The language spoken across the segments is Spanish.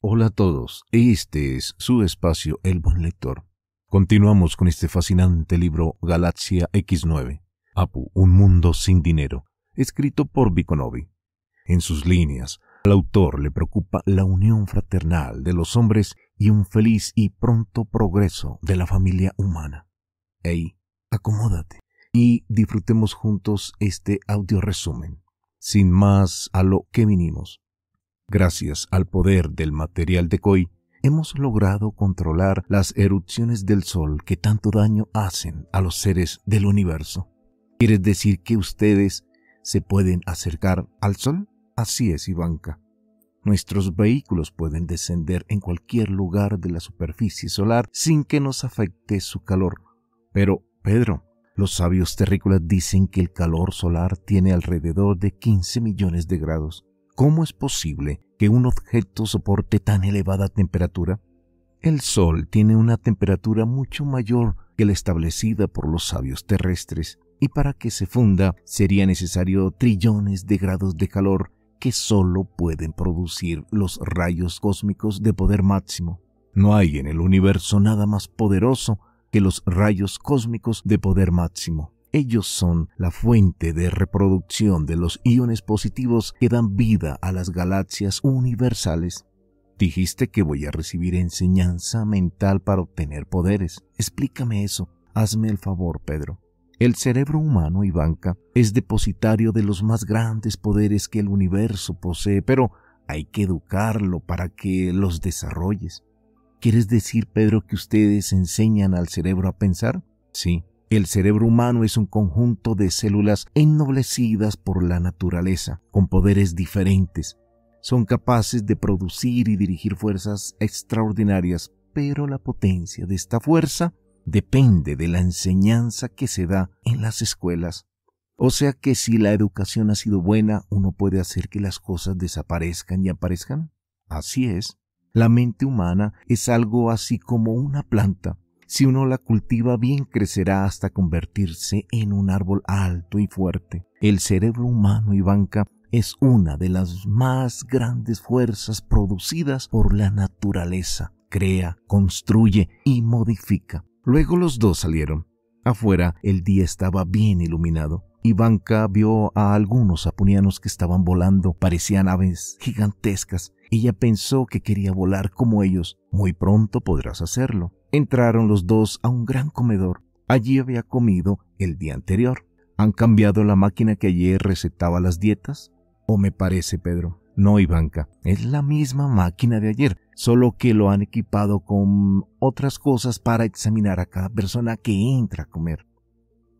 Hola a todos, este es su espacio El Buen Lector. Continuamos con este fascinante libro Galaxia X9, Apu, un mundo sin dinero, escrito por Bikonovi. En sus líneas, al autor le preocupa la unión fraternal de los hombres y un feliz y pronto progreso de la familia humana. Ey, acomódate y disfrutemos juntos este audio resumen. Sin más a lo que vinimos, Gracias al poder del material de Koi, hemos logrado controlar las erupciones del Sol que tanto daño hacen a los seres del universo. ¿Quieres decir que ustedes se pueden acercar al Sol? Así es, Ivanka. Nuestros vehículos pueden descender en cualquier lugar de la superficie solar sin que nos afecte su calor. Pero, Pedro, los sabios terrícolas dicen que el calor solar tiene alrededor de 15 millones de grados. ¿Cómo es posible que un objeto soporte tan elevada temperatura? El Sol tiene una temperatura mucho mayor que la establecida por los sabios terrestres, y para que se funda sería necesario trillones de grados de calor que solo pueden producir los rayos cósmicos de poder máximo. No hay en el universo nada más poderoso que los rayos cósmicos de poder máximo. Ellos son la fuente de reproducción de los iones positivos que dan vida a las galaxias universales. Dijiste que voy a recibir enseñanza mental para obtener poderes. Explícame eso. Hazme el favor, Pedro. El cerebro humano, banca es depositario de los más grandes poderes que el universo posee, pero hay que educarlo para que los desarrolles. ¿Quieres decir, Pedro, que ustedes enseñan al cerebro a pensar? Sí, el cerebro humano es un conjunto de células ennoblecidas por la naturaleza, con poderes diferentes. Son capaces de producir y dirigir fuerzas extraordinarias, pero la potencia de esta fuerza depende de la enseñanza que se da en las escuelas. O sea que si la educación ha sido buena, uno puede hacer que las cosas desaparezcan y aparezcan. Así es. La mente humana es algo así como una planta. Si uno la cultiva bien crecerá hasta convertirse en un árbol alto y fuerte. El cerebro humano, banca es una de las más grandes fuerzas producidas por la naturaleza. Crea, construye y modifica. Luego los dos salieron. Afuera el día estaba bien iluminado. Ivanka vio a algunos apunianos que estaban volando, parecían aves gigantescas. Ella pensó que quería volar como ellos. Muy pronto podrás hacerlo. Entraron los dos a un gran comedor. Allí había comido el día anterior. ¿Han cambiado la máquina que ayer recetaba las dietas? ¿O me parece, Pedro? No, Ivanka, es la misma máquina de ayer, solo que lo han equipado con otras cosas para examinar a cada persona que entra a comer.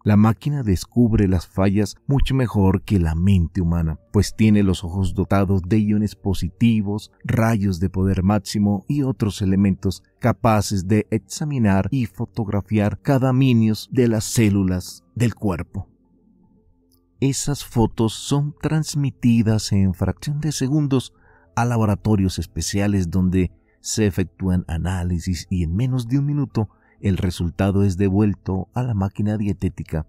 La máquina descubre las fallas mucho mejor que la mente humana, pues tiene los ojos dotados de iones positivos, rayos de poder máximo y otros elementos capaces de examinar y fotografiar cada minios de las células del cuerpo. Esas fotos son transmitidas en fracción de segundos a laboratorios especiales donde se efectúan análisis y en menos de un minuto el resultado es devuelto a la máquina dietética,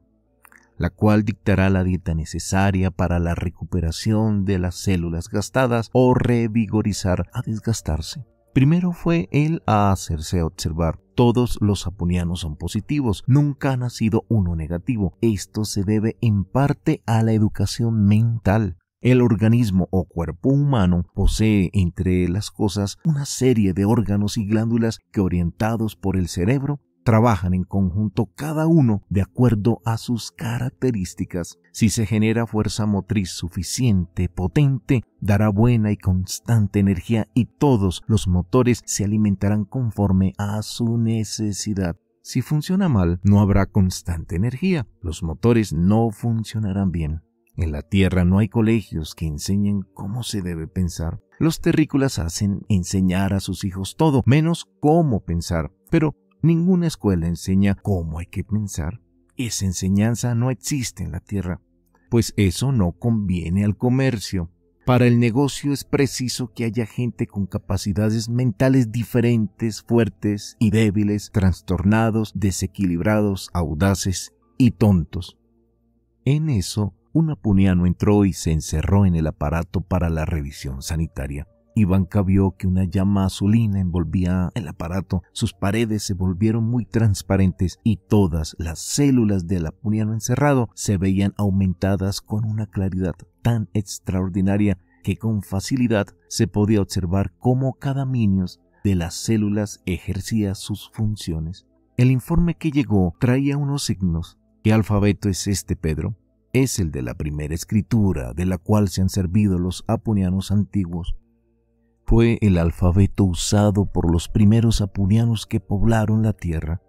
la cual dictará la dieta necesaria para la recuperación de las células gastadas o revigorizar a desgastarse. Primero fue él a hacerse observar. Todos los saponianos son positivos, nunca ha nacido uno negativo. Esto se debe en parte a la educación mental. El organismo o cuerpo humano posee, entre las cosas, una serie de órganos y glándulas que, orientados por el cerebro, trabajan en conjunto cada uno de acuerdo a sus características. Si se genera fuerza motriz suficiente, potente, dará buena y constante energía y todos los motores se alimentarán conforme a su necesidad. Si funciona mal, no habrá constante energía, los motores no funcionarán bien. En la Tierra no hay colegios que enseñen cómo se debe pensar. Los terrícolas hacen enseñar a sus hijos todo, menos cómo pensar. Pero ninguna escuela enseña cómo hay que pensar. Esa enseñanza no existe en la Tierra, pues eso no conviene al comercio. Para el negocio es preciso que haya gente con capacidades mentales diferentes, fuertes y débiles, trastornados, desequilibrados, audaces y tontos. En eso un apuniano entró y se encerró en el aparato para la revisión sanitaria. Ivanka vio que una llama azulina envolvía el aparato, sus paredes se volvieron muy transparentes y todas las células del apuniano encerrado se veían aumentadas con una claridad tan extraordinaria que con facilidad se podía observar cómo cada minios de las células ejercía sus funciones. El informe que llegó traía unos signos. ¿Qué alfabeto es este, Pedro? es el de la primera escritura de la cual se han servido los apunianos antiguos. Fue el alfabeto usado por los primeros apunianos que poblaron la tierra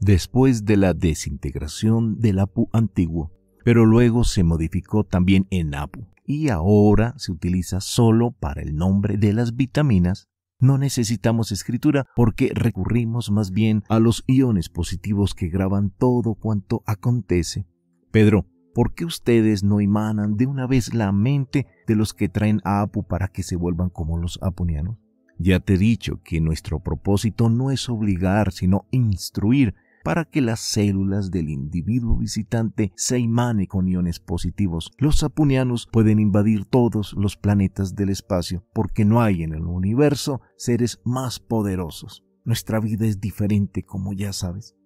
después de la desintegración del apu antiguo, pero luego se modificó también en apu y ahora se utiliza solo para el nombre de las vitaminas no necesitamos escritura porque recurrimos más bien a los iones positivos que graban todo cuanto acontece. Pedro, ¿Por qué ustedes no emanan de una vez la mente de los que traen a Apu para que se vuelvan como los apunianos? Ya te he dicho que nuestro propósito no es obligar, sino instruir para que las células del individuo visitante se imane con iones positivos. Los apunianos pueden invadir todos los planetas del espacio, porque no hay en el universo seres más poderosos. Nuestra vida es diferente, como ya sabes.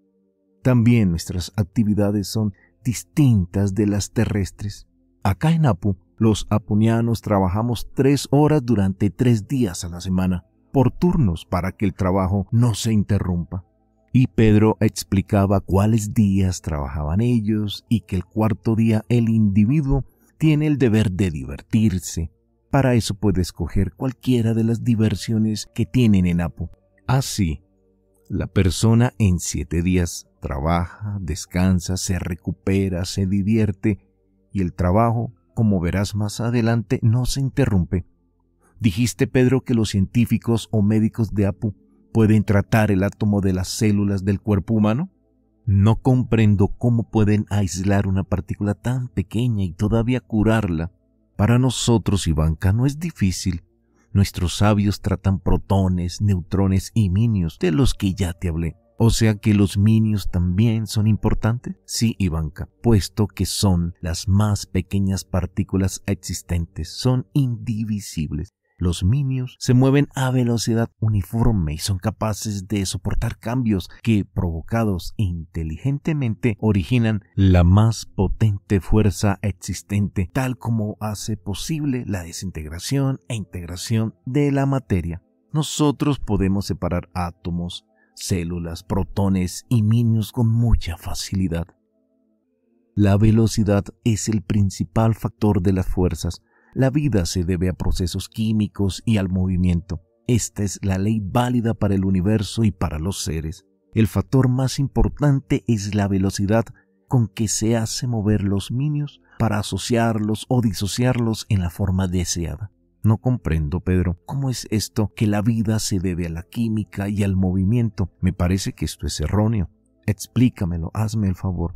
También nuestras actividades son distintas de las terrestres. Acá en Apu, los apunianos trabajamos tres horas durante tres días a la semana, por turnos para que el trabajo no se interrumpa. Y Pedro explicaba cuáles días trabajaban ellos y que el cuarto día el individuo tiene el deber de divertirse. Para eso puede escoger cualquiera de las diversiones que tienen en Apu. Así, la persona en siete días Trabaja, descansa, se recupera, se divierte y el trabajo, como verás más adelante, no se interrumpe. Dijiste, Pedro, que los científicos o médicos de APU pueden tratar el átomo de las células del cuerpo humano? No comprendo cómo pueden aislar una partícula tan pequeña y todavía curarla. Para nosotros, Ivanka, no es difícil. Nuestros sabios tratan protones, neutrones y minios, de los que ya te hablé. O sea que los minios también son importantes. Sí, Ivanka, puesto que son las más pequeñas partículas existentes, son indivisibles. Los minios se mueven a velocidad uniforme y son capaces de soportar cambios que, provocados inteligentemente, originan la más potente fuerza existente, tal como hace posible la desintegración e integración de la materia. Nosotros podemos separar átomos, células, protones y minios con mucha facilidad. La velocidad es el principal factor de las fuerzas. La vida se debe a procesos químicos y al movimiento. Esta es la ley válida para el universo y para los seres. El factor más importante es la velocidad con que se hace mover los minios para asociarlos o disociarlos en la forma deseada. No comprendo, Pedro, cómo es esto que la vida se debe a la química y al movimiento. Me parece que esto es erróneo. Explícamelo, hazme el favor.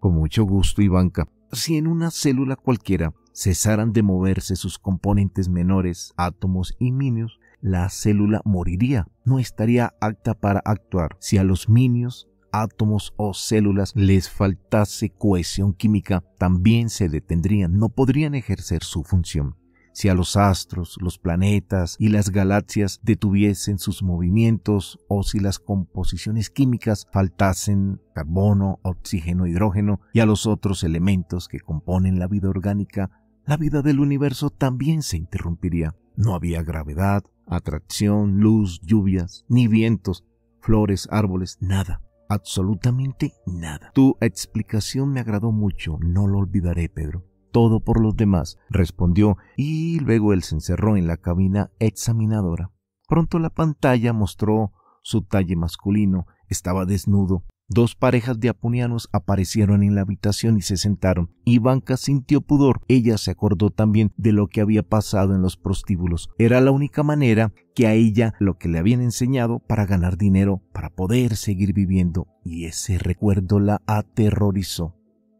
Con mucho gusto, Ivanka. Si en una célula cualquiera cesaran de moverse sus componentes menores, átomos y minios, la célula moriría, no estaría apta para actuar. Si a los minios, átomos o células les faltase cohesión química, también se detendrían, no podrían ejercer su función si a los astros, los planetas y las galaxias detuviesen sus movimientos o si las composiciones químicas faltasen carbono, oxígeno, hidrógeno y a los otros elementos que componen la vida orgánica, la vida del universo también se interrumpiría. No había gravedad, atracción, luz, lluvias, ni vientos, flores, árboles, nada absolutamente nada. Tu explicación me agradó mucho, no lo olvidaré, Pedro todo por los demás, respondió, y luego él se encerró en la cabina examinadora. Pronto la pantalla mostró su talle masculino, estaba desnudo. Dos parejas de apunianos aparecieron en la habitación y se sentaron. Ivanka sintió pudor. Ella se acordó también de lo que había pasado en los prostíbulos. Era la única manera que a ella lo que le habían enseñado para ganar dinero, para poder seguir viviendo. Y ese recuerdo la aterrorizó.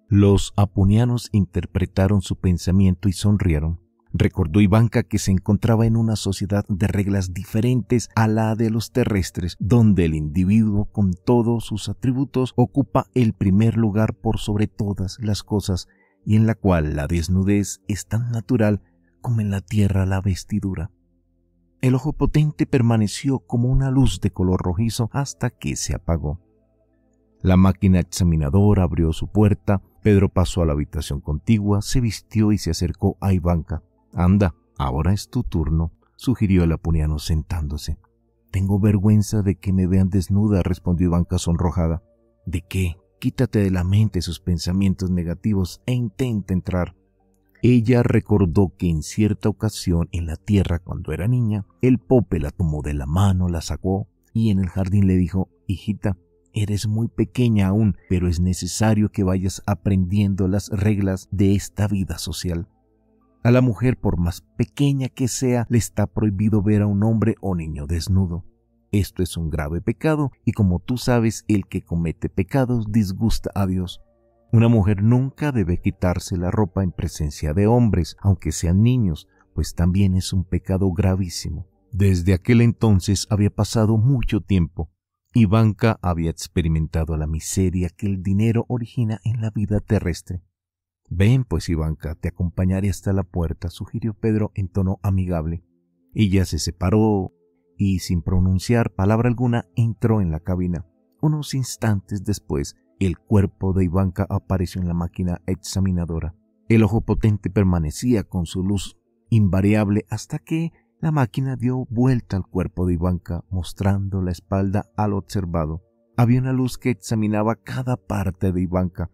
Los apunianos interpretaron su pensamiento y sonrieron. Recordó Ivanka que se encontraba en una sociedad de reglas diferentes a la de los terrestres, donde el individuo con todos sus atributos ocupa el primer lugar por sobre todas las cosas y en la cual la desnudez es tan natural como en la tierra la vestidura. El ojo potente permaneció como una luz de color rojizo hasta que se apagó. La máquina examinadora abrió su puerta Pedro pasó a la habitación contigua, se vistió y se acercó a Ivanka. Anda, ahora es tu turno, sugirió el apuniano sentándose. Tengo vergüenza de que me vean desnuda, respondió Ivanka sonrojada. ¿De qué? Quítate de la mente sus pensamientos negativos e intenta entrar. Ella recordó que en cierta ocasión en la tierra cuando era niña, el pope la tomó de la mano, la sacó y en el jardín le dijo, hijita, Eres muy pequeña aún, pero es necesario que vayas aprendiendo las reglas de esta vida social. A la mujer, por más pequeña que sea, le está prohibido ver a un hombre o niño desnudo. Esto es un grave pecado y como tú sabes, el que comete pecados disgusta a Dios. Una mujer nunca debe quitarse la ropa en presencia de hombres, aunque sean niños, pues también es un pecado gravísimo. Desde aquel entonces había pasado mucho tiempo. Ivanka había experimentado la miseria que el dinero origina en la vida terrestre. Ven, pues, Ivanka, te acompañaré hasta la puerta, sugirió Pedro en tono amigable. Ella se separó y, sin pronunciar palabra alguna, entró en la cabina. Unos instantes después, el cuerpo de Ivanka apareció en la máquina examinadora. El ojo potente permanecía con su luz invariable hasta que la máquina dio vuelta al cuerpo de Ivanka, mostrando la espalda al observado. Había una luz que examinaba cada parte de Ivanka.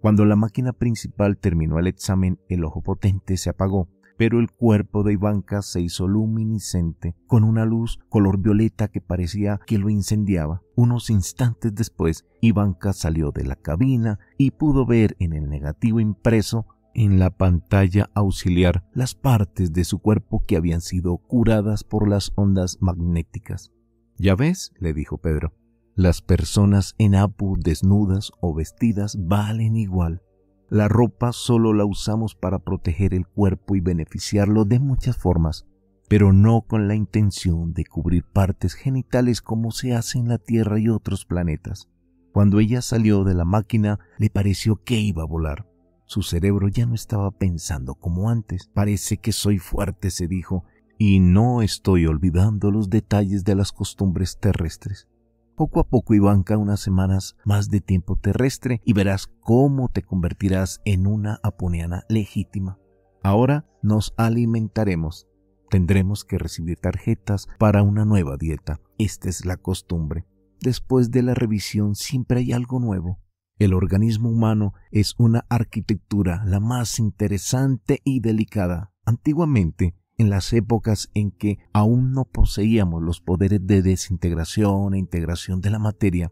Cuando la máquina principal terminó el examen, el ojo potente se apagó, pero el cuerpo de Ivanka se hizo luminiscente, con una luz color violeta que parecía que lo incendiaba. Unos instantes después, Ivanka salió de la cabina y pudo ver en el negativo impreso en la pantalla auxiliar las partes de su cuerpo que habían sido curadas por las ondas magnéticas. Ya ves, le dijo Pedro, las personas en Apu desnudas o vestidas valen igual. La ropa solo la usamos para proteger el cuerpo y beneficiarlo de muchas formas, pero no con la intención de cubrir partes genitales como se hace en la Tierra y otros planetas. Cuando ella salió de la máquina le pareció que iba a volar. Su cerebro ya no estaba pensando como antes. Parece que soy fuerte, se dijo, y no estoy olvidando los detalles de las costumbres terrestres. Poco a poco iban unas semanas más de tiempo terrestre y verás cómo te convertirás en una aponeana legítima. Ahora nos alimentaremos. Tendremos que recibir tarjetas para una nueva dieta. Esta es la costumbre. Después de la revisión siempre hay algo nuevo. El organismo humano es una arquitectura la más interesante y delicada. Antiguamente, en las épocas en que aún no poseíamos los poderes de desintegración e integración de la materia,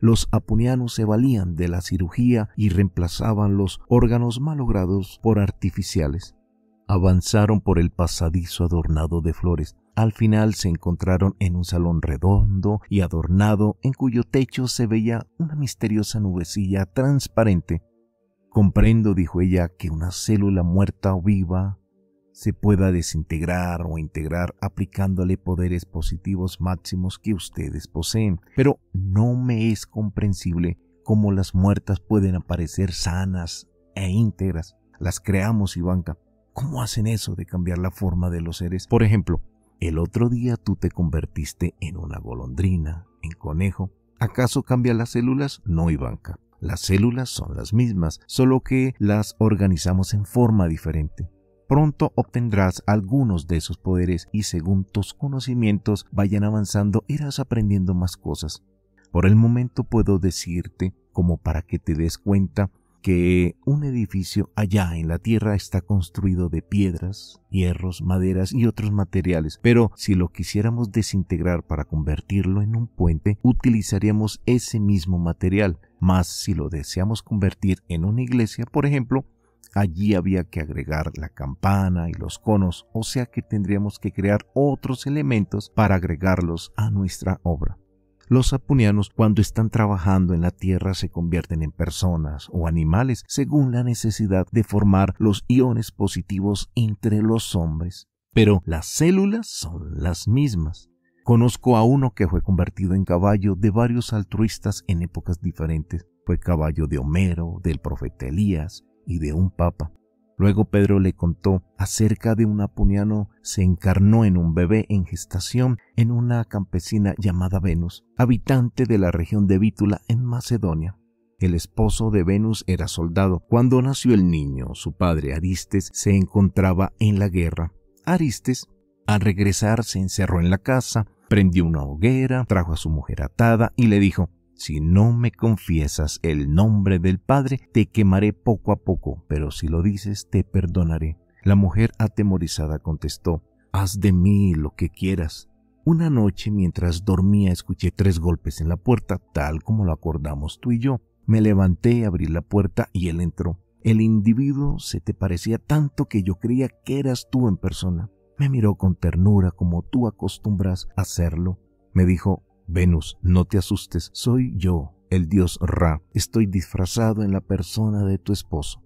los apunianos se valían de la cirugía y reemplazaban los órganos malogrados por artificiales. Avanzaron por el pasadizo adornado de flores, al final se encontraron en un salón redondo y adornado en cuyo techo se veía una misteriosa nubecilla transparente. Comprendo, dijo ella, que una célula muerta o viva se pueda desintegrar o integrar aplicándole poderes positivos máximos que ustedes poseen, pero no me es comprensible cómo las muertas pueden aparecer sanas e íntegras. Las creamos, Ivanka. ¿Cómo hacen eso de cambiar la forma de los seres? Por ejemplo, el otro día tú te convertiste en una golondrina, en conejo. ¿Acaso cambia las células? No, Ivanka. Las células son las mismas, solo que las organizamos en forma diferente. Pronto obtendrás algunos de esos poderes y según tus conocimientos vayan avanzando irás aprendiendo más cosas. Por el momento puedo decirte, como para que te des cuenta, que un edificio allá en la Tierra está construido de piedras, hierros, maderas y otros materiales, pero si lo quisiéramos desintegrar para convertirlo en un puente, utilizaríamos ese mismo material, mas si lo deseamos convertir en una iglesia, por ejemplo, Allí había que agregar la campana y los conos, o sea que tendríamos que crear otros elementos para agregarlos a nuestra obra. Los sapunianos cuando están trabajando en la tierra se convierten en personas o animales según la necesidad de formar los iones positivos entre los hombres. Pero las células son las mismas. Conozco a uno que fue convertido en caballo de varios altruistas en épocas diferentes. Fue caballo de Homero, del profeta Elías y de un papa. Luego Pedro le contó acerca de un que se encarnó en un bebé en gestación en una campesina llamada Venus, habitante de la región de Vítula en Macedonia. El esposo de Venus era soldado. Cuando nació el niño, su padre Aristes se encontraba en la guerra. Aristes, al regresar, se encerró en la casa, prendió una hoguera, trajo a su mujer atada y le dijo si no me confiesas el nombre del Padre, te quemaré poco a poco, pero si lo dices, te perdonaré. La mujer atemorizada contestó, Haz de mí lo que quieras. Una noche mientras dormía escuché tres golpes en la puerta, tal como lo acordamos tú y yo. Me levanté, abrí la puerta y él entró. El individuo se te parecía tanto que yo creía que eras tú en persona. Me miró con ternura como tú acostumbras hacerlo. Me dijo, Venus, no te asustes, soy yo, el dios Ra. Estoy disfrazado en la persona de tu esposo.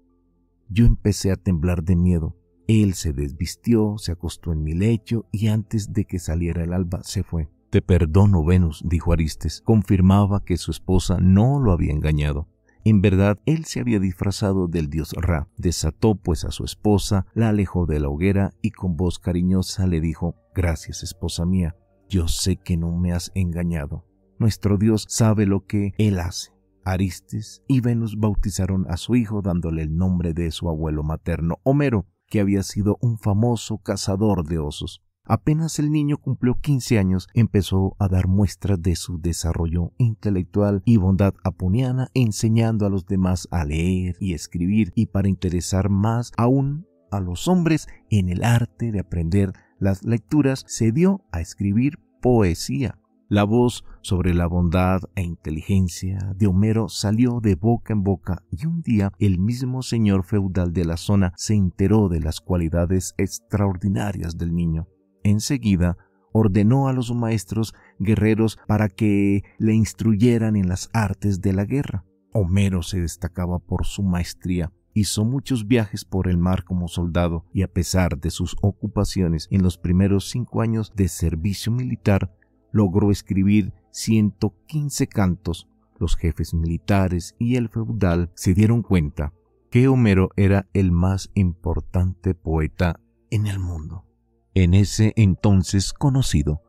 Yo empecé a temblar de miedo. Él se desvistió, se acostó en mi lecho y antes de que saliera el alba se fue. Te perdono, Venus, dijo Aristes. Confirmaba que su esposa no lo había engañado. En verdad, él se había disfrazado del dios Ra. Desató pues a su esposa, la alejó de la hoguera y con voz cariñosa le dijo, Gracias, esposa mía, yo sé que no me has engañado. Nuestro Dios sabe lo que Él hace. Aristes y Venus bautizaron a su hijo dándole el nombre de su abuelo materno, Homero, que había sido un famoso cazador de osos. Apenas el niño cumplió 15 años, empezó a dar muestras de su desarrollo intelectual y bondad apuniana, enseñando a los demás a leer y escribir y para interesar más aún a los hombres en el arte de aprender las lecturas, se dio a escribir poesía. La voz sobre la bondad e inteligencia de Homero salió de boca en boca y un día el mismo señor feudal de la zona se enteró de las cualidades extraordinarias del niño. Enseguida ordenó a los maestros guerreros para que le instruyeran en las artes de la guerra. Homero se destacaba por su maestría, Hizo muchos viajes por el mar como soldado y a pesar de sus ocupaciones en los primeros cinco años de servicio militar, logró escribir 115 cantos. Los jefes militares y el feudal se dieron cuenta que Homero era el más importante poeta en el mundo, en ese entonces conocido,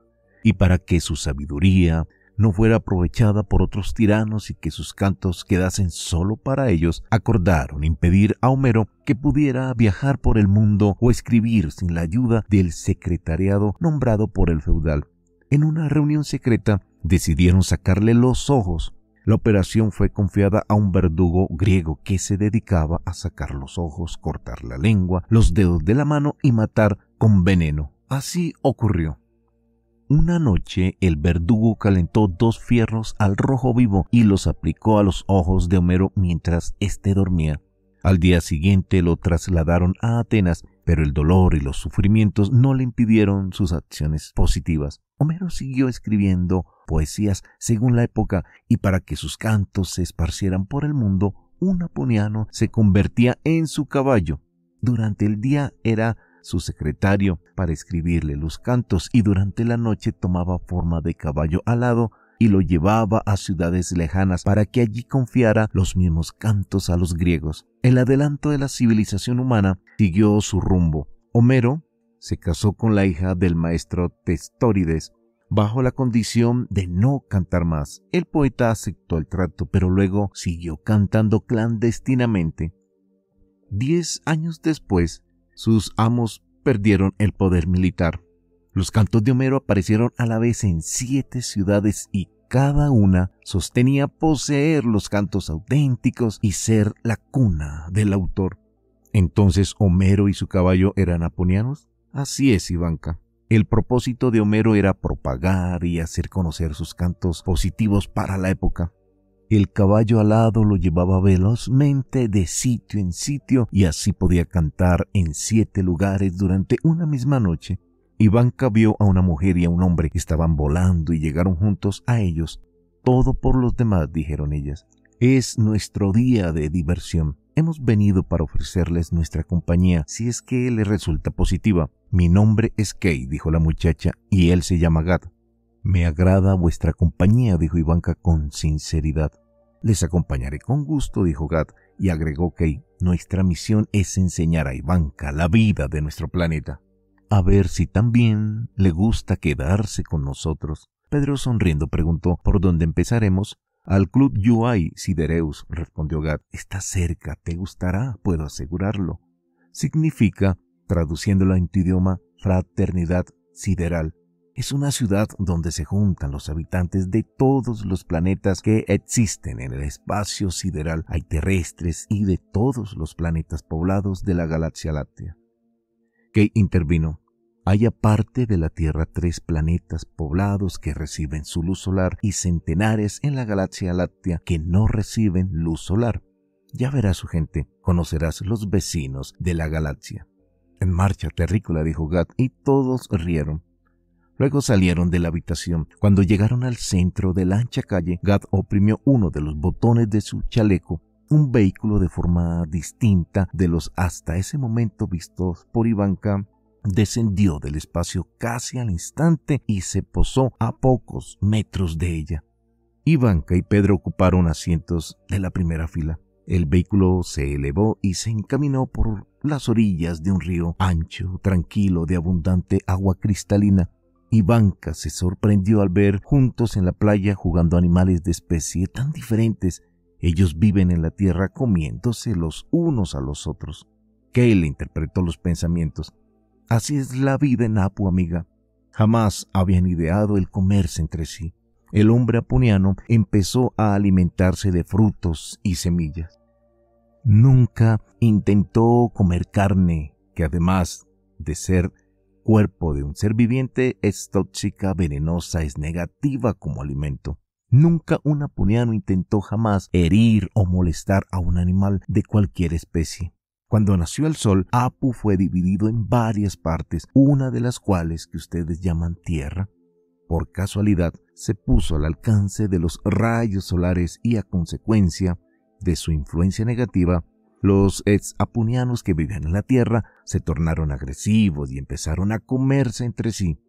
y para que su sabiduría, no fuera aprovechada por otros tiranos y que sus cantos quedasen solo para ellos, acordaron impedir a Homero que pudiera viajar por el mundo o escribir sin la ayuda del secretariado nombrado por el feudal. En una reunión secreta decidieron sacarle los ojos. La operación fue confiada a un verdugo griego que se dedicaba a sacar los ojos, cortar la lengua, los dedos de la mano y matar con veneno. Así ocurrió. Una noche el verdugo calentó dos fierros al rojo vivo y los aplicó a los ojos de Homero mientras éste dormía. Al día siguiente lo trasladaron a Atenas, pero el dolor y los sufrimientos no le impidieron sus acciones positivas. Homero siguió escribiendo poesías según la época y para que sus cantos se esparcieran por el mundo, un aponiano se convertía en su caballo. Durante el día era su secretario, para escribirle los cantos y durante la noche tomaba forma de caballo alado y lo llevaba a ciudades lejanas para que allí confiara los mismos cantos a los griegos. El adelanto de la civilización humana siguió su rumbo. Homero se casó con la hija del maestro Testórides, bajo la condición de no cantar más. El poeta aceptó el trato, pero luego siguió cantando clandestinamente. Diez años después, sus amos perdieron el poder militar. Los cantos de Homero aparecieron a la vez en siete ciudades y cada una sostenía poseer los cantos auténticos y ser la cuna del autor. Entonces Homero y su caballo eran aponianos. Así es, Ivanka. El propósito de Homero era propagar y hacer conocer sus cantos positivos para la época. El caballo alado lo llevaba velozmente de sitio en sitio y así podía cantar en siete lugares durante una misma noche. Ivanka vio a una mujer y a un hombre que estaban volando y llegaron juntos a ellos. Todo por los demás, dijeron ellas. Es nuestro día de diversión. Hemos venido para ofrecerles nuestra compañía si es que les resulta positiva. Mi nombre es Kay, dijo la muchacha, y él se llama Gat. Me agrada vuestra compañía, dijo Ivanka con sinceridad. Les acompañaré con gusto, dijo Gat, y agregó que nuestra misión es enseñar a Ivanka la vida de nuestro planeta. A ver si también le gusta quedarse con nosotros. Pedro sonriendo preguntó por dónde empezaremos. Al club UI Sidereus, respondió Gat. Está cerca, te gustará, puedo asegurarlo. Significa, traduciéndola en tu idioma, fraternidad sideral. Es una ciudad donde se juntan los habitantes de todos los planetas que existen en el espacio sideral. Hay terrestres y de todos los planetas poblados de la galaxia láctea. Kay intervino. Hay aparte de la Tierra tres planetas poblados que reciben su luz solar y centenares en la galaxia láctea que no reciben luz solar. Ya verás su gente, conocerás los vecinos de la galaxia. En marcha, terrícola, dijo Gat, y todos rieron. Luego salieron de la habitación. Cuando llegaron al centro de la ancha calle, Gad oprimió uno de los botones de su chaleco un vehículo de forma distinta de los hasta ese momento vistos por Ivanka descendió del espacio casi al instante y se posó a pocos metros de ella. Ivanka y Pedro ocuparon asientos de la primera fila. El vehículo se elevó y se encaminó por las orillas de un río ancho, tranquilo, de abundante agua cristalina. Ivanka se sorprendió al ver juntos en la playa jugando animales de especie tan diferentes. Ellos viven en la tierra comiéndose los unos a los otros. Kale interpretó los pensamientos. Así es la vida en Apu, amiga. Jamás habían ideado el comerse entre sí. El hombre apuniano empezó a alimentarse de frutos y semillas. Nunca intentó comer carne, que además de ser cuerpo de un ser viviente es tóxica, venenosa, es negativa como alimento. Nunca un apuniano intentó jamás herir o molestar a un animal de cualquier especie. Cuando nació el Sol, Apu fue dividido en varias partes, una de las cuales que ustedes llaman Tierra. Por casualidad, se puso al alcance de los rayos solares y a consecuencia de su influencia negativa, los ex-apunianos que vivían en la tierra se tornaron agresivos y empezaron a comerse entre sí,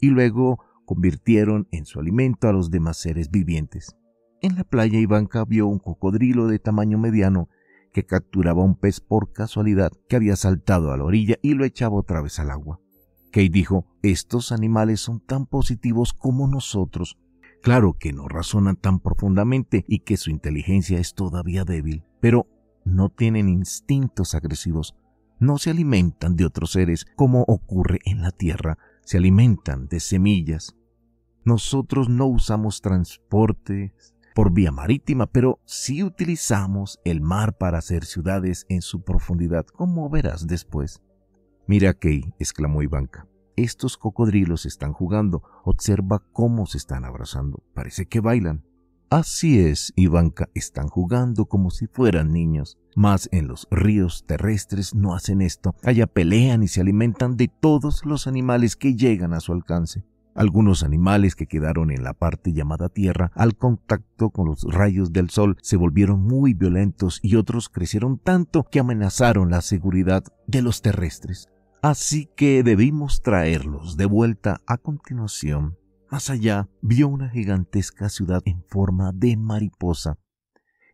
y luego convirtieron en su alimento a los demás seres vivientes. En la playa Ivanka vio un cocodrilo de tamaño mediano que capturaba un pez por casualidad que había saltado a la orilla y lo echaba otra vez al agua. Kate dijo, estos animales son tan positivos como nosotros. Claro que no razonan tan profundamente y que su inteligencia es todavía débil, pero no tienen instintos agresivos, no se alimentan de otros seres como ocurre en la Tierra, se alimentan de semillas. Nosotros no usamos transporte por vía marítima, pero sí utilizamos el mar para hacer ciudades en su profundidad, como verás después. Mira, Key, exclamó Ivanka, estos cocodrilos están jugando, observa cómo se están abrazando, parece que bailan. Así es, Ivanka, están jugando como si fueran niños. Mas en los ríos terrestres no hacen esto. Allá pelean y se alimentan de todos los animales que llegan a su alcance. Algunos animales que quedaron en la parte llamada tierra al contacto con los rayos del sol se volvieron muy violentos y otros crecieron tanto que amenazaron la seguridad de los terrestres. Así que debimos traerlos de vuelta a continuación más allá vio una gigantesca ciudad en forma de mariposa.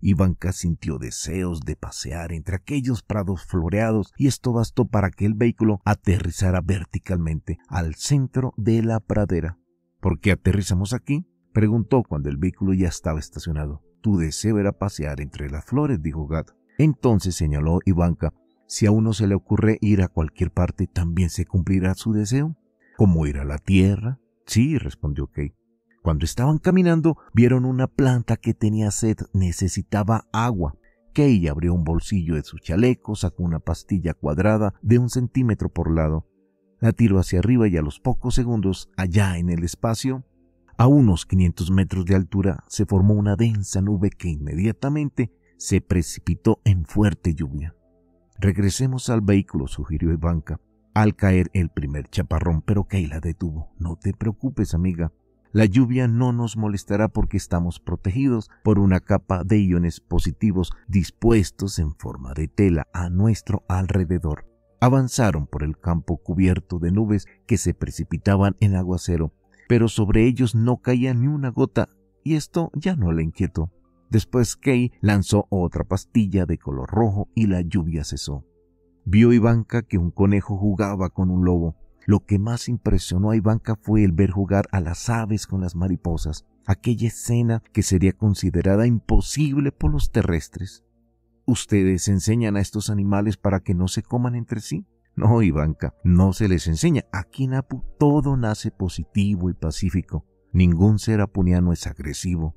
Ivanka sintió deseos de pasear entre aquellos prados floreados y esto bastó para que el vehículo aterrizara verticalmente al centro de la pradera. ¿Por qué aterrizamos aquí? preguntó cuando el vehículo ya estaba estacionado. Tu deseo era pasear entre las flores, dijo Gad. Entonces señaló Ivanka, si a uno se le ocurre ir a cualquier parte, también se cumplirá su deseo, —¿Cómo ir a la tierra, Sí, respondió Kay. Cuando estaban caminando, vieron una planta que tenía sed, necesitaba agua. Kay abrió un bolsillo de su chaleco, sacó una pastilla cuadrada de un centímetro por lado, la tiró hacia arriba y a los pocos segundos, allá en el espacio, a unos 500 metros de altura, se formó una densa nube que inmediatamente se precipitó en fuerte lluvia. Regresemos al vehículo, sugirió Ivanka al caer el primer chaparrón, pero Kay la detuvo. No te preocupes, amiga. La lluvia no nos molestará porque estamos protegidos por una capa de iones positivos dispuestos en forma de tela a nuestro alrededor. Avanzaron por el campo cubierto de nubes que se precipitaban en aguacero, pero sobre ellos no caía ni una gota, y esto ya no le inquietó. Después Kay lanzó otra pastilla de color rojo y la lluvia cesó. Vio Ivanka que un conejo jugaba con un lobo. Lo que más impresionó a Ivanka fue el ver jugar a las aves con las mariposas, aquella escena que sería considerada imposible por los terrestres. ¿Ustedes enseñan a estos animales para que no se coman entre sí? No, Ivanka, no se les enseña. Aquí en Apu todo nace positivo y pacífico. Ningún ser apuniano es agresivo.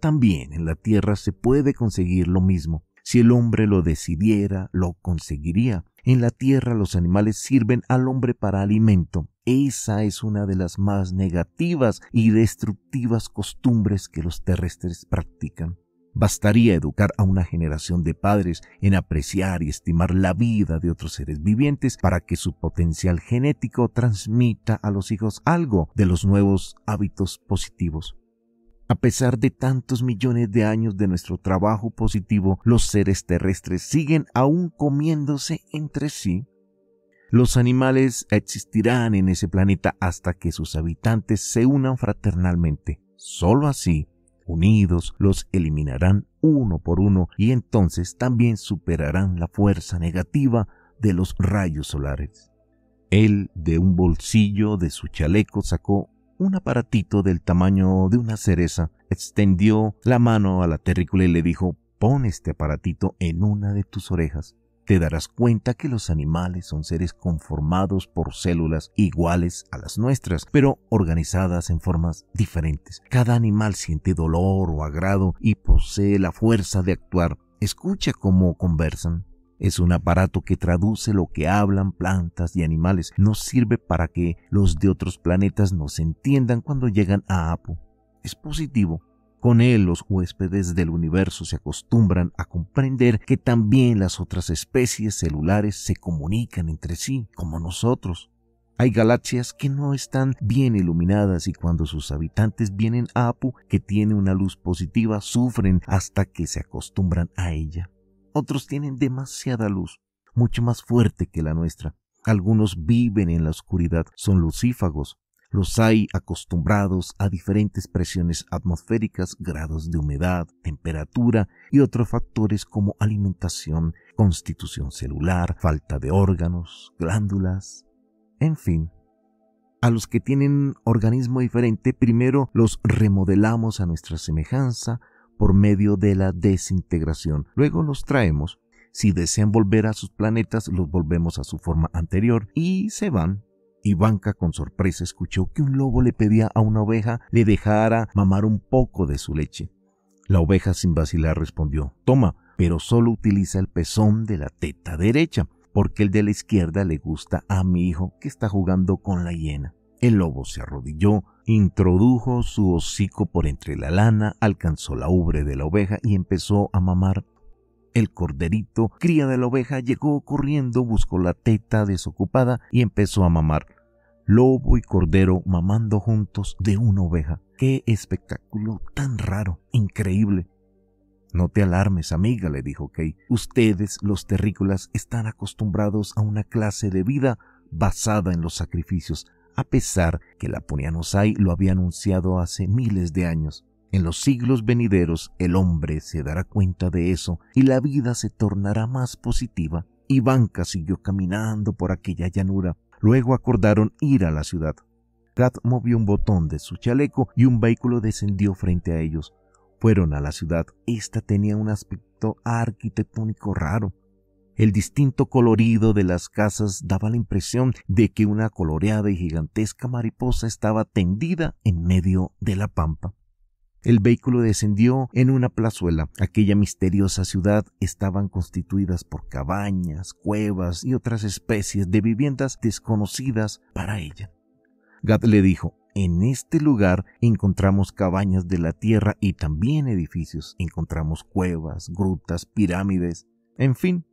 También en la Tierra se puede conseguir lo mismo, si el hombre lo decidiera, lo conseguiría. En la tierra los animales sirven al hombre para alimento. Esa es una de las más negativas y destructivas costumbres que los terrestres practican. Bastaría educar a una generación de padres en apreciar y estimar la vida de otros seres vivientes para que su potencial genético transmita a los hijos algo de los nuevos hábitos positivos. A pesar de tantos millones de años de nuestro trabajo positivo, los seres terrestres siguen aún comiéndose entre sí. Los animales existirán en ese planeta hasta que sus habitantes se unan fraternalmente. Solo así, unidos, los eliminarán uno por uno y entonces también superarán la fuerza negativa de los rayos solares. Él de un bolsillo de su chaleco sacó un aparatito del tamaño de una cereza, extendió la mano a la terrícula y le dijo, pon este aparatito en una de tus orejas. Te darás cuenta que los animales son seres conformados por células iguales a las nuestras, pero organizadas en formas diferentes. Cada animal siente dolor o agrado y posee la fuerza de actuar. Escucha cómo conversan. Es un aparato que traduce lo que hablan plantas y animales. Nos sirve para que los de otros planetas nos entiendan cuando llegan a Apu. Es positivo. Con él los huéspedes del universo se acostumbran a comprender que también las otras especies celulares se comunican entre sí, como nosotros. Hay galaxias que no están bien iluminadas y cuando sus habitantes vienen a Apu, que tiene una luz positiva, sufren hasta que se acostumbran a ella. Otros tienen demasiada luz, mucho más fuerte que la nuestra. Algunos viven en la oscuridad, son lucífagos. Los hay acostumbrados a diferentes presiones atmosféricas, grados de humedad, temperatura y otros factores como alimentación, constitución celular, falta de órganos, glándulas, en fin. A los que tienen organismo diferente, primero los remodelamos a nuestra semejanza, por medio de la desintegración. Luego los traemos. Si desean volver a sus planetas, los volvemos a su forma anterior y se van Ivanka con sorpresa escuchó que un lobo le pedía a una oveja le dejara mamar un poco de su leche. La oveja sin vacilar respondió, toma, pero solo utiliza el pezón de la teta derecha, porque el de la izquierda le gusta a mi hijo que está jugando con la hiena. El lobo se arrodilló, Introdujo su hocico por entre la lana, alcanzó la ubre de la oveja y empezó a mamar. El corderito, cría de la oveja, llegó corriendo, buscó la teta desocupada y empezó a mamar. Lobo y cordero mamando juntos de una oveja. ¡Qué espectáculo tan raro! Increíble. No te alarmes, amiga, le dijo Kay. Ustedes, los terrícolas, están acostumbrados a una clase de vida basada en los sacrificios a pesar que la Ponianosai lo había anunciado hace miles de años. En los siglos venideros el hombre se dará cuenta de eso y la vida se tornará más positiva. Ivanka siguió caminando por aquella llanura. Luego acordaron ir a la ciudad. Kat movió un botón de su chaleco y un vehículo descendió frente a ellos. Fueron a la ciudad. Esta tenía un aspecto arquitectónico raro. El distinto colorido de las casas daba la impresión de que una coloreada y gigantesca mariposa estaba tendida en medio de la pampa. El vehículo descendió en una plazuela. Aquella misteriosa ciudad estaban constituidas por cabañas, cuevas y otras especies de viviendas desconocidas para ella. Gad le dijo, en este lugar encontramos cabañas de la tierra y también edificios, encontramos cuevas, grutas, pirámides, en fin,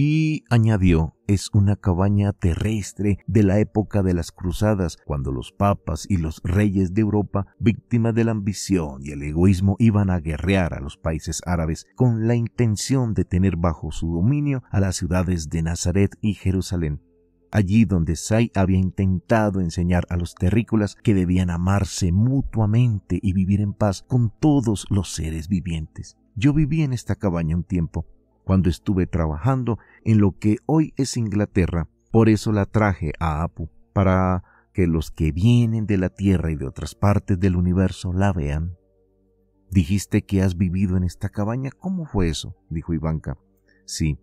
y añadió, es una cabaña terrestre de la época de las cruzadas, cuando los papas y los reyes de Europa, víctimas de la ambición y el egoísmo, iban a guerrear a los países árabes con la intención de tener bajo su dominio a las ciudades de Nazaret y Jerusalén. Allí donde Sai había intentado enseñar a los terrícolas que debían amarse mutuamente y vivir en paz con todos los seres vivientes. Yo viví en esta cabaña un tiempo, cuando estuve trabajando en lo que hoy es Inglaterra. Por eso la traje a Apu, para que los que vienen de la Tierra y de otras partes del universo la vean. Dijiste que has vivido en esta cabaña. ¿Cómo fue eso? dijo Ivanka. Sí,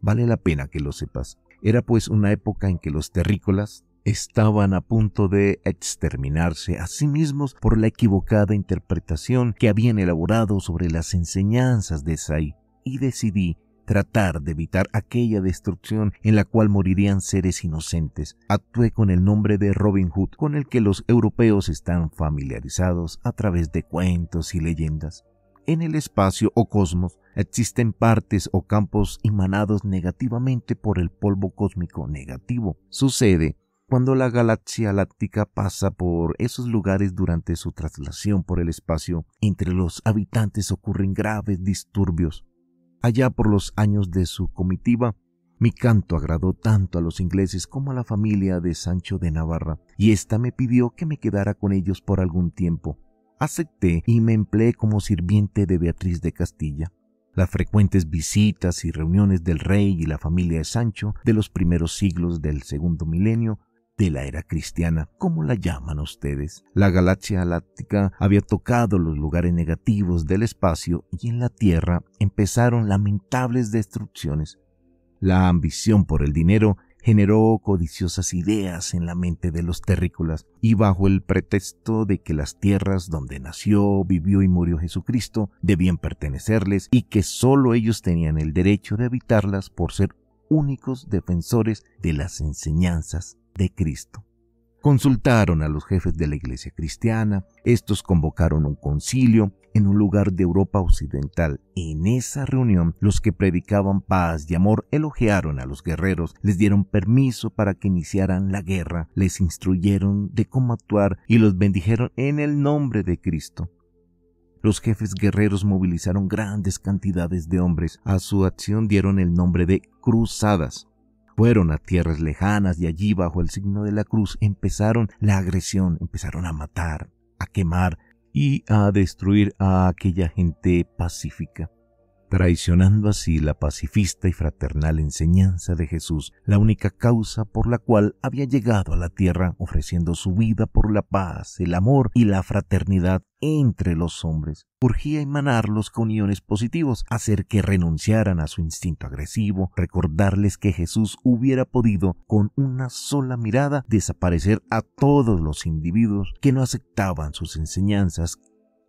vale la pena que lo sepas. Era pues una época en que los terrícolas estaban a punto de exterminarse a sí mismos por la equivocada interpretación que habían elaborado sobre las enseñanzas de Sai, y decidí tratar de evitar aquella destrucción en la cual morirían seres inocentes. Actué con el nombre de Robin Hood, con el que los europeos están familiarizados a través de cuentos y leyendas. En el espacio o cosmos existen partes o campos emanados negativamente por el polvo cósmico negativo. Sucede cuando la galaxia láctica pasa por esos lugares durante su traslación por el espacio, entre los habitantes ocurren graves disturbios allá por los años de su comitiva, mi canto agradó tanto a los ingleses como a la familia de Sancho de Navarra, y ésta me pidió que me quedara con ellos por algún tiempo. Acepté y me empleé como sirviente de Beatriz de Castilla. Las frecuentes visitas y reuniones del rey y la familia de Sancho de los primeros siglos del segundo milenio de la era cristiana, como la llaman ustedes. La galaxia láctica había tocado los lugares negativos del espacio y en la Tierra empezaron lamentables destrucciones. La ambición por el dinero generó codiciosas ideas en la mente de los terrícolas y bajo el pretexto de que las tierras donde nació, vivió y murió Jesucristo debían pertenecerles y que sólo ellos tenían el derecho de habitarlas por ser únicos defensores de las enseñanzas de Cristo. Consultaron a los jefes de la iglesia cristiana, estos convocaron un concilio en un lugar de Europa Occidental. En esa reunión, los que predicaban paz y amor elogiaron a los guerreros, les dieron permiso para que iniciaran la guerra, les instruyeron de cómo actuar y los bendijeron en el nombre de Cristo. Los jefes guerreros movilizaron grandes cantidades de hombres. A su acción dieron el nombre de cruzadas. Fueron a tierras lejanas y allí bajo el signo de la cruz empezaron la agresión, empezaron a matar, a quemar y a destruir a aquella gente pacífica traicionando así la pacifista y fraternal enseñanza de Jesús, la única causa por la cual había llegado a la tierra, ofreciendo su vida por la paz, el amor y la fraternidad entre los hombres. Urgía emanarlos con uniones positivos, hacer que renunciaran a su instinto agresivo, recordarles que Jesús hubiera podido, con una sola mirada, desaparecer a todos los individuos que no aceptaban sus enseñanzas,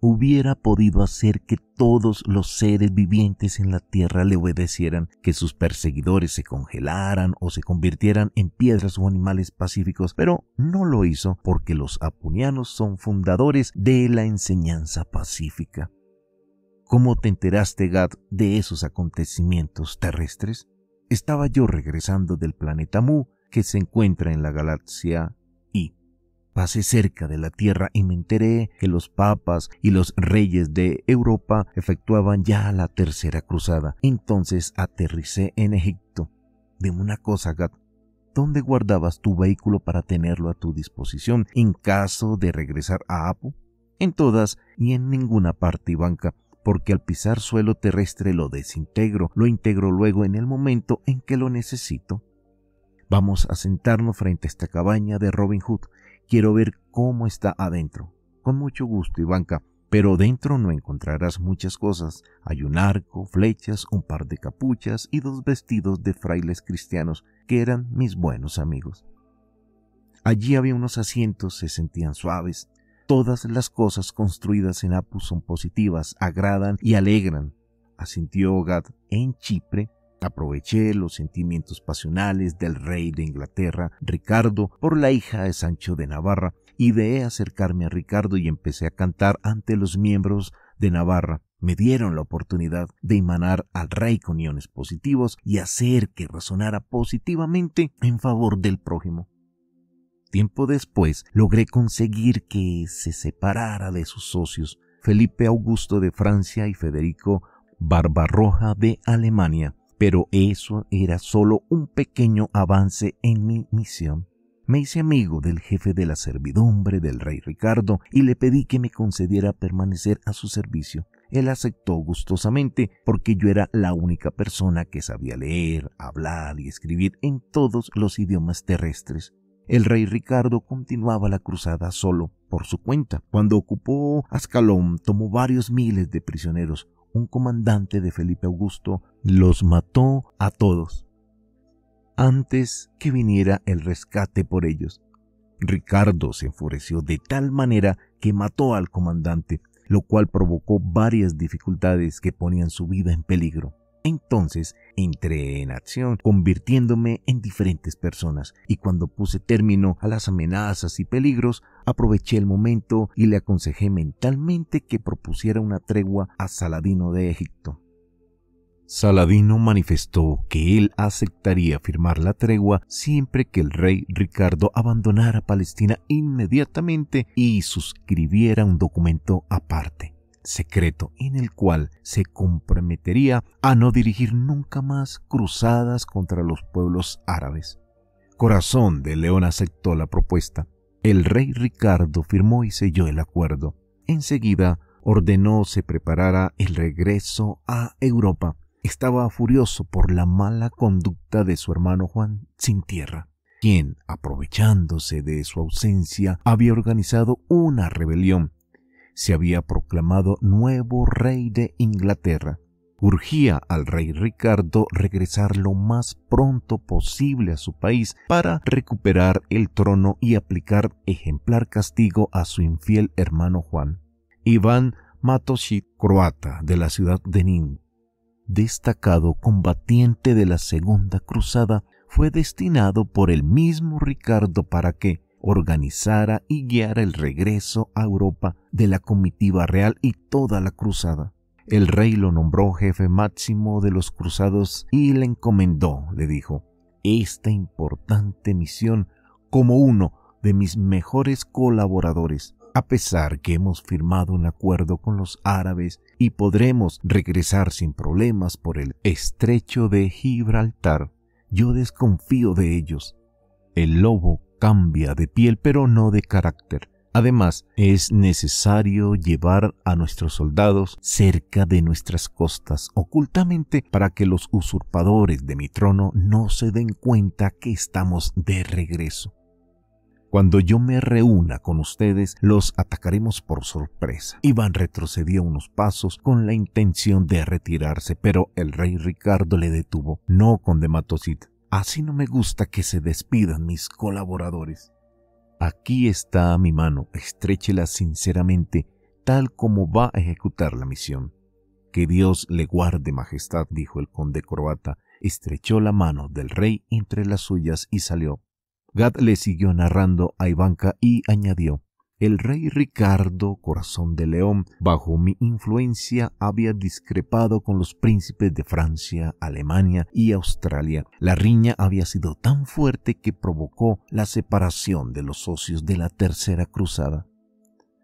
hubiera podido hacer que todos los seres vivientes en la tierra le obedecieran, que sus perseguidores se congelaran o se convirtieran en piedras o animales pacíficos, pero no lo hizo porque los apunianos son fundadores de la enseñanza pacífica. ¿Cómo te enteraste, Gad, de esos acontecimientos terrestres? Estaba yo regresando del planeta Mu, que se encuentra en la galaxia Pasé cerca de la tierra y me enteré que los papas y los reyes de Europa efectuaban ya la tercera cruzada. Entonces aterricé en Egipto. De una cosa, Gat, ¿dónde guardabas tu vehículo para tenerlo a tu disposición en caso de regresar a Apu? En todas y en ninguna parte, banca, porque al pisar suelo terrestre lo desintegro, lo integro luego en el momento en que lo necesito. Vamos a sentarnos frente a esta cabaña de Robin Hood, Quiero ver cómo está adentro. Con mucho gusto, Ivanka, pero dentro no encontrarás muchas cosas. Hay un arco, flechas, un par de capuchas y dos vestidos de frailes cristianos que eran mis buenos amigos. Allí había unos asientos, se sentían suaves. Todas las cosas construidas en Apu son positivas, agradan y alegran, asintió Ogad en Chipre Aproveché los sentimientos pasionales del rey de Inglaterra, Ricardo, por la hija de Sancho de Navarra, ideé acercarme a Ricardo y empecé a cantar ante los miembros de Navarra. Me dieron la oportunidad de emanar al rey con iones positivos y hacer que razonara positivamente en favor del prójimo. Tiempo después logré conseguir que se separara de sus socios, Felipe Augusto de Francia y Federico Barbarroja de Alemania, pero eso era solo un pequeño avance en mi misión. Me hice amigo del jefe de la servidumbre del rey Ricardo y le pedí que me concediera permanecer a su servicio. Él aceptó gustosamente porque yo era la única persona que sabía leer, hablar y escribir en todos los idiomas terrestres. El rey Ricardo continuaba la cruzada solo por su cuenta. Cuando ocupó Ascalón tomó varios miles de prisioneros, un comandante de Felipe Augusto, los mató a todos antes que viniera el rescate por ellos. Ricardo se enfureció de tal manera que mató al comandante, lo cual provocó varias dificultades que ponían su vida en peligro. Entonces entré en acción, convirtiéndome en diferentes personas, y cuando puse término a las amenazas y peligros, aproveché el momento y le aconsejé mentalmente que propusiera una tregua a Saladino de Egipto. Saladino manifestó que él aceptaría firmar la tregua siempre que el rey Ricardo abandonara Palestina inmediatamente y suscribiera un documento aparte secreto en el cual se comprometería a no dirigir nunca más cruzadas contra los pueblos árabes. Corazón de León aceptó la propuesta. El rey Ricardo firmó y selló el acuerdo. Enseguida ordenó se preparara el regreso a Europa. Estaba furioso por la mala conducta de su hermano Juan sin tierra quien, aprovechándose de su ausencia, había organizado una rebelión se había proclamado nuevo rey de Inglaterra. Urgía al rey Ricardo regresar lo más pronto posible a su país para recuperar el trono y aplicar ejemplar castigo a su infiel hermano Juan. Iván Matosic, croata de la ciudad de Nin, destacado combatiente de la Segunda Cruzada, fue destinado por el mismo Ricardo para que, organizara y guiara el regreso a Europa de la comitiva real y toda la cruzada. El rey lo nombró jefe máximo de los cruzados y le encomendó, le dijo, esta importante misión como uno de mis mejores colaboradores, a pesar que hemos firmado un acuerdo con los árabes y podremos regresar sin problemas por el estrecho de Gibraltar. Yo desconfío de ellos. El lobo cambia de piel pero no de carácter. Además, es necesario llevar a nuestros soldados cerca de nuestras costas, ocultamente, para que los usurpadores de mi trono no se den cuenta que estamos de regreso. Cuando yo me reúna con ustedes, los atacaremos por sorpresa. Iván retrocedió unos pasos con la intención de retirarse, pero el rey Ricardo le detuvo, no con Dematosit, Así no me gusta que se despidan mis colaboradores. Aquí está mi mano, estrechela sinceramente, tal como va a ejecutar la misión. Que Dios le guarde, Majestad, dijo el conde corbata. estrechó la mano del rey entre las suyas y salió. Gad le siguió narrando a Ivanka y añadió el rey Ricardo, corazón de león, bajo mi influencia había discrepado con los príncipes de Francia, Alemania y Australia. La riña había sido tan fuerte que provocó la separación de los socios de la Tercera Cruzada.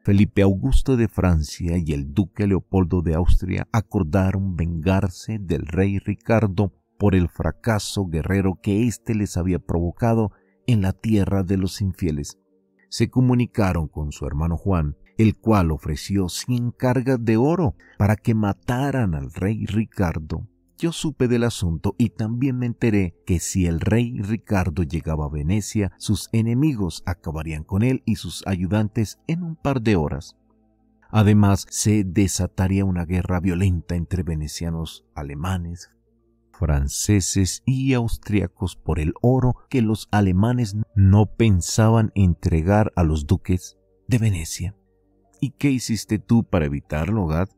Felipe Augusto de Francia y el duque Leopoldo de Austria acordaron vengarse del rey Ricardo por el fracaso guerrero que éste les había provocado en la tierra de los infieles se comunicaron con su hermano Juan, el cual ofreció cien cargas de oro para que mataran al rey Ricardo. Yo supe del asunto y también me enteré que si el rey Ricardo llegaba a Venecia, sus enemigos acabarían con él y sus ayudantes en un par de horas. Además, se desataría una guerra violenta entre venecianos, alemanes, franceses y austriacos por el oro que los alemanes no pensaban entregar a los duques de Venecia. ¿Y qué hiciste tú para evitarlo, Gad?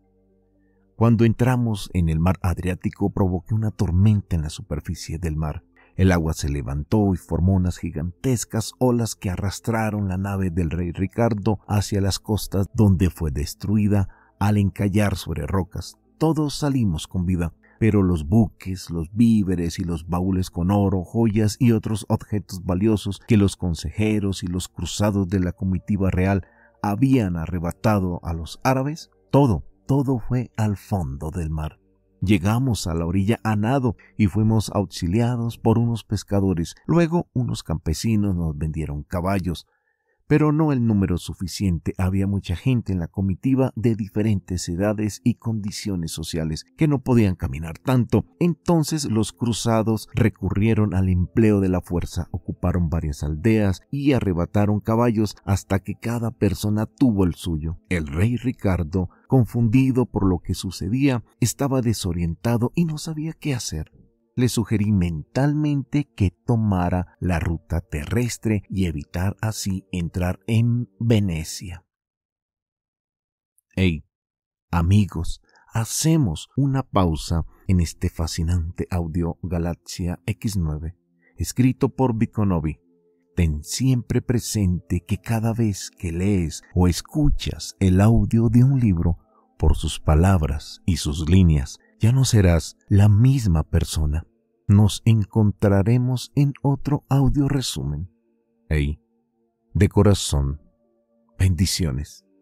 Cuando entramos en el mar Adriático provoqué una tormenta en la superficie del mar. El agua se levantó y formó unas gigantescas olas que arrastraron la nave del rey Ricardo hacia las costas donde fue destruida al encallar sobre rocas. Todos salimos con vida, pero los buques, los víveres y los baúles con oro, joyas y otros objetos valiosos que los consejeros y los cruzados de la comitiva real habían arrebatado a los árabes, todo, todo fue al fondo del mar. Llegamos a la orilla a nado y fuimos auxiliados por unos pescadores. Luego unos campesinos nos vendieron caballos pero no el número suficiente. Había mucha gente en la comitiva de diferentes edades y condiciones sociales que no podían caminar tanto. Entonces los cruzados recurrieron al empleo de la fuerza, ocuparon varias aldeas y arrebataron caballos hasta que cada persona tuvo el suyo. El rey Ricardo, confundido por lo que sucedía, estaba desorientado y no sabía qué hacer le sugerí mentalmente que tomara la ruta terrestre y evitar así entrar en Venecia. Hey, amigos, hacemos una pausa en este fascinante audio Galaxia X9, escrito por Viconovi. Ten siempre presente que cada vez que lees o escuchas el audio de un libro, por sus palabras y sus líneas, ya no serás la misma persona. Nos encontraremos en otro audio resumen. de corazón, bendiciones.